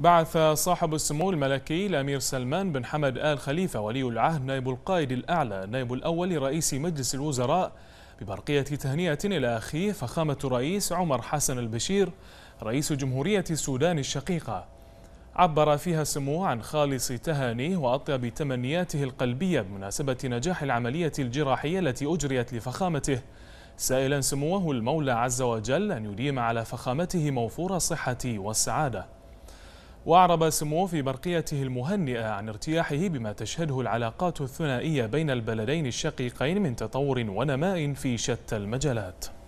بعث صاحب السمو الملكي الأمير سلمان بن حمد آل خليفة ولي العهد نائب القائد الأعلى نائب الأول لرئيس مجلس الوزراء ببرقية تهنئة إلى أخيه فخامة الرئيس عمر حسن البشير رئيس جمهورية السودان الشقيقة عبر فيها سموه عن خالص تهانيه وأطيب تمنياته القلبية بمناسبة نجاح العملية الجراحية التي أجريت لفخامته سائلا سموه المولى عز وجل أن يديم على فخامته موفور الصحة والسعادة وأعرب سموه في برقيته المهنئة عن ارتياحه بما تشهده العلاقات الثنائية بين البلدين الشقيقين من تطور ونماء في شتى المجالات